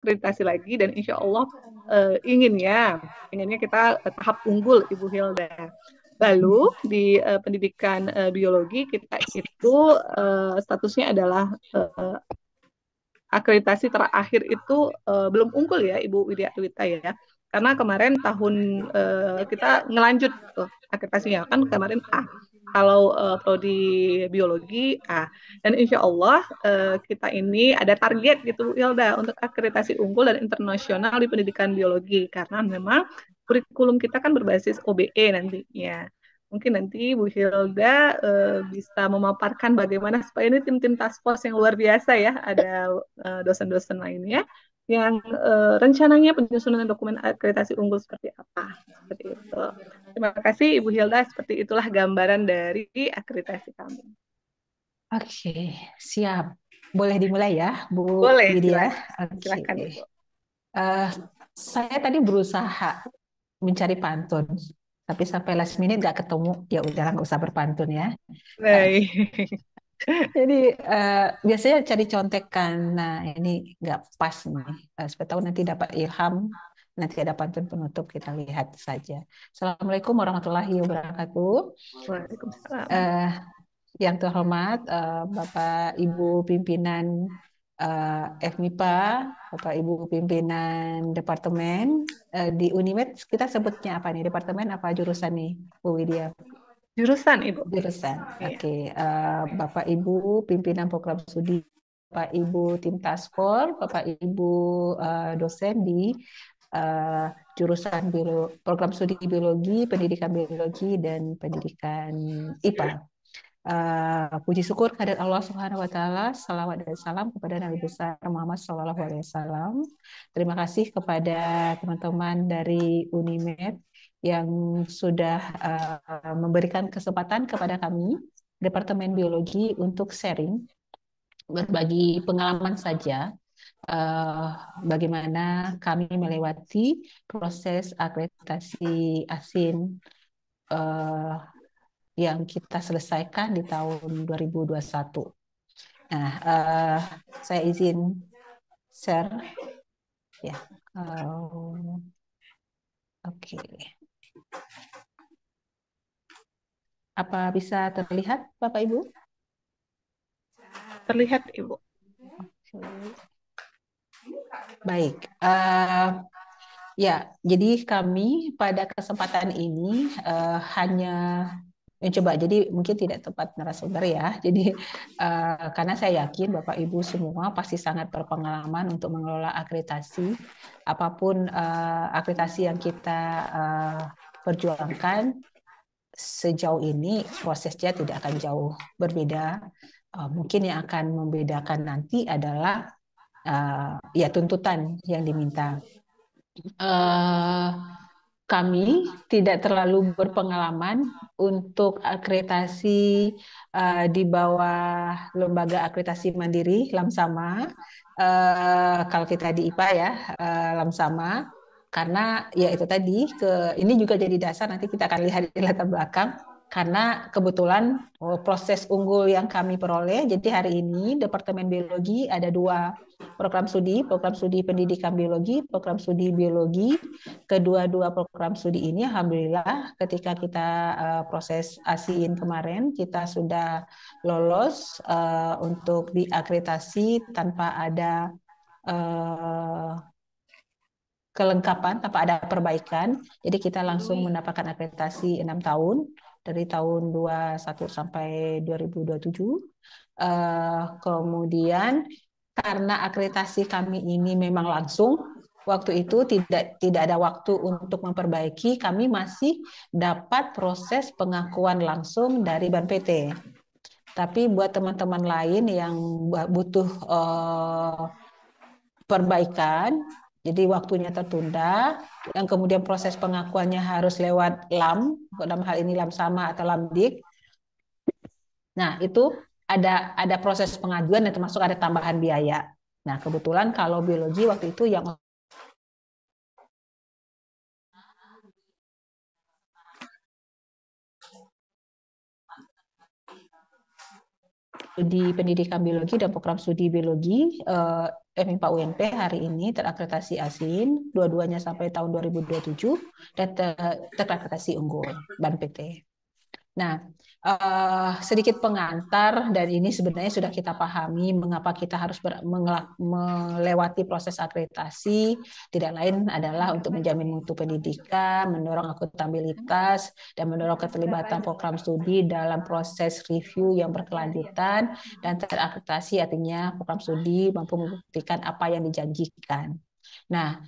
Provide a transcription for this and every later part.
akreditasi lagi dan insya Allah uh, inginnya inginnya kita uh, tahap unggul Ibu Hilda. Lalu di uh, pendidikan uh, biologi kita itu uh, statusnya adalah uh, akreditasi terakhir itu uh, belum unggul ya Ibu Widya Wita ya. Karena kemarin tahun uh, kita ngelanjut tuh akreditasinya kan kemarin A. Ah, kalau uh, eh, prodi biologi A. Ah, dan insya Allah uh, kita ini ada target gitu Ilda untuk akreditasi unggul dan internasional di pendidikan biologi karena memang kurikulum kita kan berbasis OBE nantinya. Mungkin nanti Bu Hilda uh, bisa memaparkan bagaimana supaya ini tim-tim task force yang luar biasa ya, ada dosen-dosen uh, lainnya yang uh, rencananya penyusunan dokumen akreditasi unggul seperti apa seperti itu. Terima kasih Ibu Hilda, seperti itulah gambaran dari akreditasi kami. Oke, siap. Boleh dimulai ya, Bu Boleh, Widya. Silakan, okay. Uh, eh, saya tadi berusaha mencari pantun, tapi sampai last minute nggak ketemu. Ya udah, nggak usah berpantun ya. Baik. Eh, Jadi uh, biasanya cari contekan. Nah ini nggak pas nih. Uh, eh, supaya tahu nanti dapat ilham. Nanti ada pantun penutup kita lihat saja. Assalamualaikum warahmatullahi wabarakatuh. Waalaikumsalam. Uh, yang terhormat uh, Bapak Ibu pimpinan uh, FMIPA, Bapak Ibu pimpinan departemen uh, di Unimed kita sebutnya apa nih? Departemen apa jurusan nih Bu Widya? Jurusan, Ibu. Jurusan. Iya. Oke, okay. uh, eh, Bapak Ibu pimpinan program studi, Bapak Ibu tim task force, Bapak Ibu uh, dosen di uh, jurusan biolo program studi biologi, pendidikan biologi dan pendidikan IPA. Uh, puji syukur kehadirat Allah Subhanahu wa taala, salawat dan salam kepada Nabi besar Muhammad saw Terima kasih kepada teman-teman dari Unimed yang sudah uh, memberikan kesempatan kepada kami Departemen Biologi untuk sharing berbagi pengalaman saja uh, bagaimana kami melewati proses akreditasi ASIN uh, yang kita selesaikan di tahun 2021. Nah, uh, saya izin share ya. Yeah. uh, Oke. Okay. Apa bisa terlihat, Bapak Ibu? Terlihat, Ibu. Baik. Uh, ya, jadi kami pada kesempatan ini uh, hanya mencoba jadi mungkin tidak tepat narasumber ya jadi uh, karena saya yakin bapak ibu semua pasti sangat berpengalaman untuk mengelola akreditasi apapun uh, akreditasi yang kita uh, perjuangkan sejauh ini prosesnya tidak akan jauh berbeda. Eh, mungkin yang akan membedakan nanti adalah eh, ya tuntutan yang diminta. Eh, kami tidak terlalu berpengalaman untuk akreditasi di bawah lembaga akreditasi mandiri Lamsama. Kalau kita di IPA ya Lamsama karena ya itu tadi ke ini juga jadi dasar nanti kita akan lihat di latar belakang karena kebetulan oh, proses unggul yang kami peroleh jadi hari ini Departemen Biologi ada dua program studi program studi pendidikan biologi program studi biologi kedua dua program studi ini alhamdulillah ketika kita uh, proses ASIN kemarin kita sudah lolos uh, untuk diakreditasi tanpa ada uh, kelengkapan tanpa ada perbaikan. Jadi kita langsung mendapatkan akreditasi enam tahun dari tahun 21 sampai 2027. Uh, eh, kemudian karena akreditasi kami ini memang langsung waktu itu tidak tidak ada waktu untuk memperbaiki kami masih dapat proses pengakuan langsung dari Ban PT. Tapi buat teman-teman lain yang butuh uh, perbaikan jadi waktunya tertunda, yang kemudian proses pengakuannya harus lewat LAM, dalam hal ini LAM sama atau Lam dik. Nah, itu ada ada proses pengajuan dan termasuk ada tambahan biaya. Nah, kebetulan kalau biologi waktu itu yang di pendidikan biologi dan program studi biologi eh, MIPA UNP hari ini terakreditasi ASIN, dua-duanya sampai tahun 2027 dan ter terakreditasi unggul BAN PT. Nah, uh, sedikit pengantar dan ini sebenarnya sudah kita pahami mengapa kita harus melewati proses akreditasi. Tidak lain adalah untuk menjamin mutu pendidikan, mendorong akuntabilitas, dan mendorong keterlibatan program studi dalam proses review yang berkelanjutan dan terakreditasi artinya program studi mampu membuktikan apa yang dijanjikan. Nah,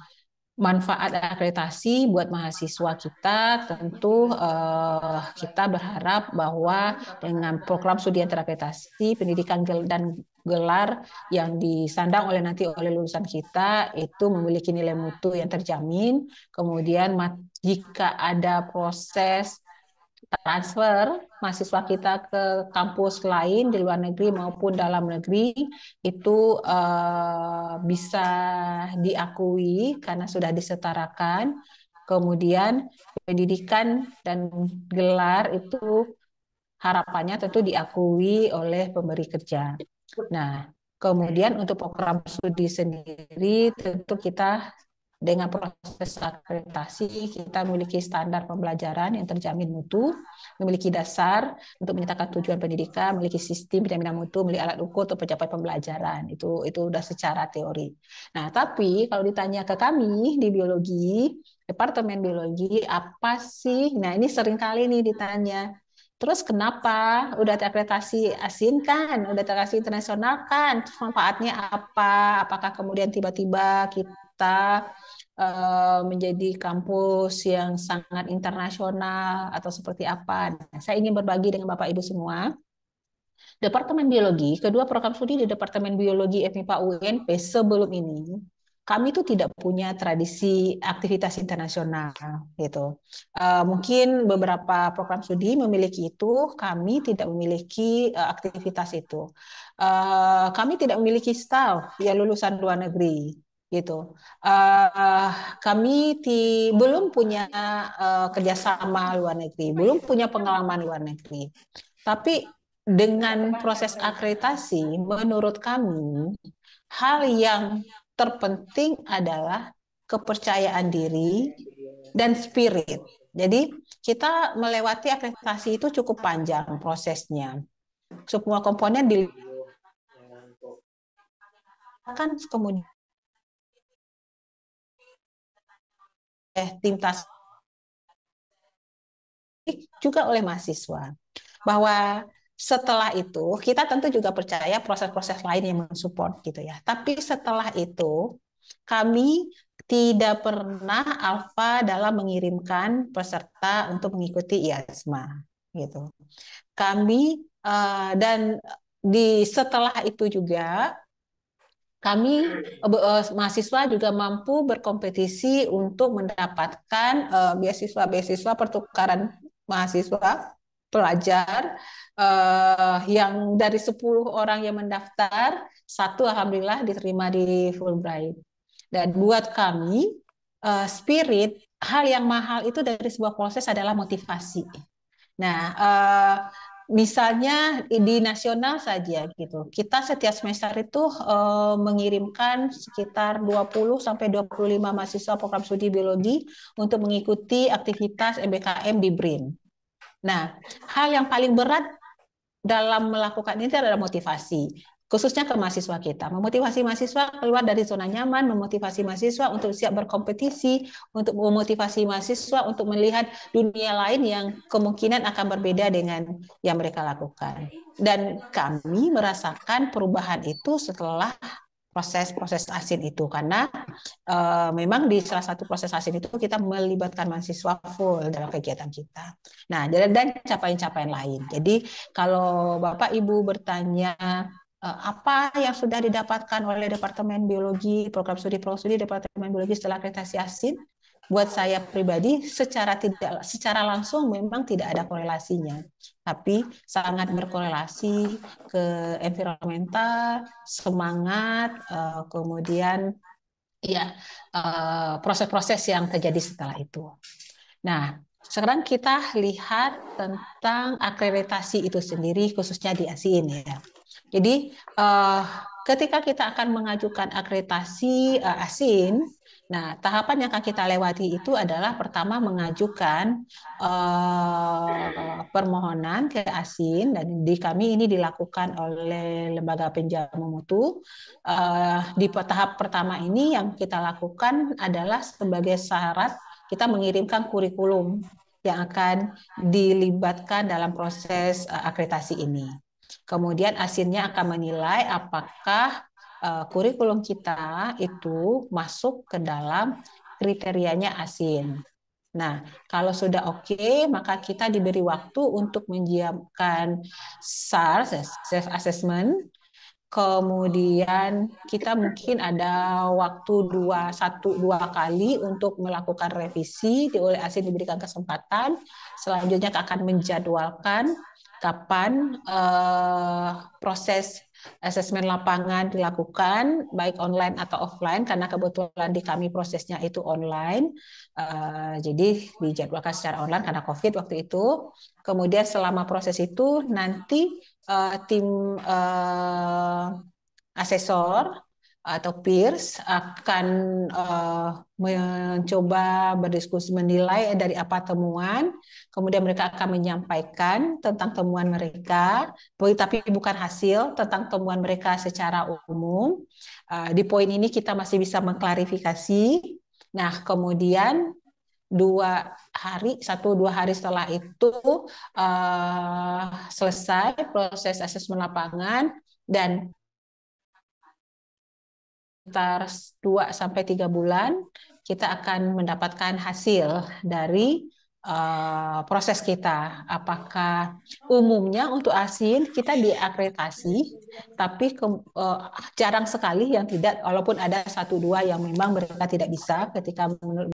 manfaat akreditasi buat mahasiswa kita tentu eh, kita berharap bahwa dengan program studi yang terakreditasi pendidikan dan gelar yang disandang oleh nanti oleh lulusan kita itu memiliki nilai mutu yang terjamin kemudian jika ada proses transfer mahasiswa kita ke kampus lain di luar negeri maupun dalam negeri itu uh, bisa diakui karena sudah disetarakan. Kemudian pendidikan dan gelar itu harapannya tentu diakui oleh pemberi kerja. Nah, kemudian untuk program studi sendiri tentu kita dengan proses akreditasi kita memiliki standar pembelajaran yang terjamin mutu, memiliki dasar untuk menyatakan tujuan pendidikan, memiliki sistem penjaminan mutu, memiliki alat ukur untuk pencapaian pembelajaran. Itu itu sudah secara teori. Nah, tapi kalau ditanya ke kami di biologi, departemen biologi apa sih? Nah, ini sering kali nih ditanya. Terus kenapa? Udah terakreditasi asin kan? Udah terakreditasi internasional kan? manfaatnya apa? Apakah kemudian tiba-tiba kita kita eh, menjadi kampus yang sangat internasional atau seperti apa. Nah, saya ingin berbagi dengan Bapak Ibu semua. Departemen Biologi, kedua program studi di Departemen Biologi FMIPA UNP sebelum ini, kami itu tidak punya tradisi aktivitas internasional gitu. Eh, mungkin beberapa program studi memiliki itu, kami tidak memiliki eh, aktivitas itu. kami tidak memiliki staff yang lulusan luar negeri gitu. Uh, kami ti belum punya uh, kerjasama luar negeri, belum punya pengalaman luar negeri. Tapi dengan proses akreditasi, menurut kami hal yang terpenting adalah kepercayaan diri dan spirit. Jadi kita melewati akreditasi itu cukup panjang prosesnya. Semua komponen di akan kemudian Eh, tim tas juga oleh mahasiswa bahwa setelah itu kita tentu juga percaya proses-proses lain yang mensupport gitu ya. Tapi setelah itu kami tidak pernah alfa dalam mengirimkan peserta untuk mengikuti IASMA gitu. Kami eh, dan di setelah itu juga kami eh, mahasiswa juga mampu berkompetisi untuk mendapatkan eh, beasiswa-beasiswa pertukaran mahasiswa pelajar eh, yang dari 10 orang yang mendaftar satu alhamdulillah diterima di Fulbright dan buat kami eh, spirit hal yang mahal itu dari sebuah proses adalah motivasi. Nah, eh, misalnya di nasional saja gitu. Kita setiap semester itu uh, mengirimkan sekitar 20 sampai 25 mahasiswa program studi biologi untuk mengikuti aktivitas MBKM di BRIN. Nah, hal yang paling berat dalam melakukan ini adalah motivasi khususnya ke mahasiswa kita. Memotivasi mahasiswa keluar dari zona nyaman, memotivasi mahasiswa untuk siap berkompetisi, untuk memotivasi mahasiswa untuk melihat dunia lain yang kemungkinan akan berbeda dengan yang mereka lakukan. Dan kami merasakan perubahan itu setelah proses-proses asin itu karena uh, memang di salah satu proses asin itu kita melibatkan mahasiswa full dalam kegiatan kita. Nah, dan capaian-capaian lain. Jadi kalau Bapak Ibu bertanya Eh, apa yang sudah didapatkan oleh Departemen Biologi, program studi prodi Departemen Biologi setelah akreditasi asin, buat saya pribadi secara tidak secara langsung memang tidak ada korelasinya, tapi sangat berkorelasi ke environmental, semangat, eh, kemudian ya eh, proses-proses yang terjadi setelah itu. Nah, sekarang kita lihat tentang akreditasi itu sendiri khususnya di ASIN ya. Jadi uh, ketika kita akan mengajukan akreditasi uh, eh, ASIN, nah tahapan yang akan kita lewati itu adalah pertama mengajukan uh, permohonan ke ASIN dan di kami ini dilakukan oleh lembaga penjamin mutu. Uh, di tahap pertama ini yang kita lakukan adalah sebagai syarat kita mengirimkan kurikulum yang akan dilibatkan dalam proses akreditasi ini. Kemudian asinnya akan menilai apakah uh, kurikulum kita itu masuk ke dalam kriterianya asin. Nah, kalau sudah oke, okay, maka kita diberi waktu untuk menyiapkan SAR, self assessment. Kemudian kita mungkin ada waktu dua, satu, dua kali untuk melakukan revisi, oleh ASIN diberikan kesempatan. Selanjutnya akan menjadwalkan kapan uh, eh, proses asesmen lapangan dilakukan baik online atau offline karena kebetulan di kami prosesnya itu online uh, jadi dijadwalkan secara online karena covid waktu itu kemudian selama proses itu nanti uh, tim uh, asesor atau peers akan uh, mencoba berdiskusi menilai dari apa temuan, kemudian mereka akan menyampaikan tentang temuan mereka, tapi bukan hasil tentang temuan mereka secara umum. Uh, di poin ini kita masih bisa mengklarifikasi. Nah, kemudian dua hari satu dua hari setelah itu uh, selesai proses asesmen lapangan dan sekitar 2 sampai 3 bulan kita akan mendapatkan hasil dari uh, proses kita. Apakah umumnya untuk ASIN kita diakreditasi tapi ke, uh, jarang sekali yang tidak walaupun ada satu dua yang memang mereka tidak bisa ketika menurut